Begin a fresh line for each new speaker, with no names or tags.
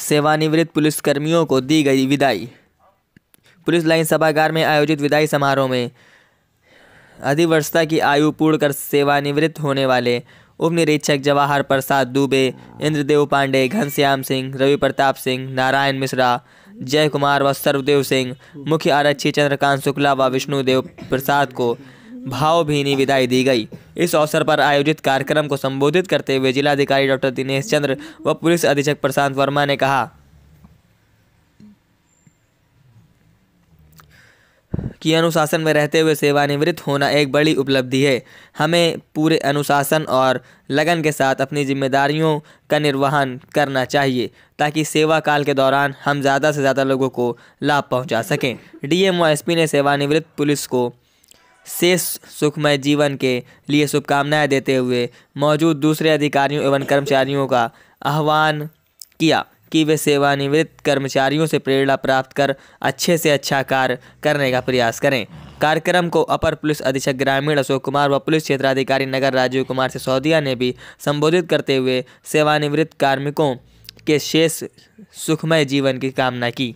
सेवानिवृत्त पुलिसकर्मियों को दी गई विदाई पुलिस लाइन सभागार में आयोजित विदाई समारोह में अधिवर्षता की आयु पूर्ण कर सेवानिवृत्त होने वाले उप निरीक्षक जवाहर प्रसाद दुबे इंद्रदेव पांडे घनश्याम सिंह रवि प्रताप सिंह नारायण मिश्रा जय कुमार व सर्वदेव सिंह मुख्य आरक्षी चंद्रकांत शुक्ला व विष्णुदेव प्रसाद को भावभीनी विदाई दी गई इस अवसर पर आयोजित कार्यक्रम को संबोधित करते हुए जिलाधिकारी डॉक्टर दिनेश चंद्र व पुलिस अधीक्षक प्रशांत वर्मा ने कहा कि अनुशासन में रहते हुए सेवानिवृत्त होना एक बड़ी उपलब्धि है हमें पूरे अनुशासन और लगन के साथ अपनी जिम्मेदारियों का निर्वहन करना चाहिए ताकि सेवा काल के दौरान हम ज़्यादा से ज़्यादा लोगों को लाभ पहुंचा सकें डीएम व एसपी ने सेवानिवृत्त पुलिस को शेष सुखमय जीवन के लिए शुभकामनाएं देते हुए मौजूद दूसरे अधिकारियों एवं कर्मचारियों का आह्वान किया कि वे सेवानिवृत्त कर्मचारियों से प्रेरणा प्राप्त कर अच्छे से अच्छा कार्य करने का प्रयास करें कार्यक्रम को अपर पुलिस अधीक्षक ग्रामीण अशोक कुमार व पुलिस क्षेत्राधिकारी नगर राजीव कुमार सिसोदिया ने भी संबोधित करते हुए सेवानिवृत्त कार्मिकों के शेष सुखमय जीवन की कामना की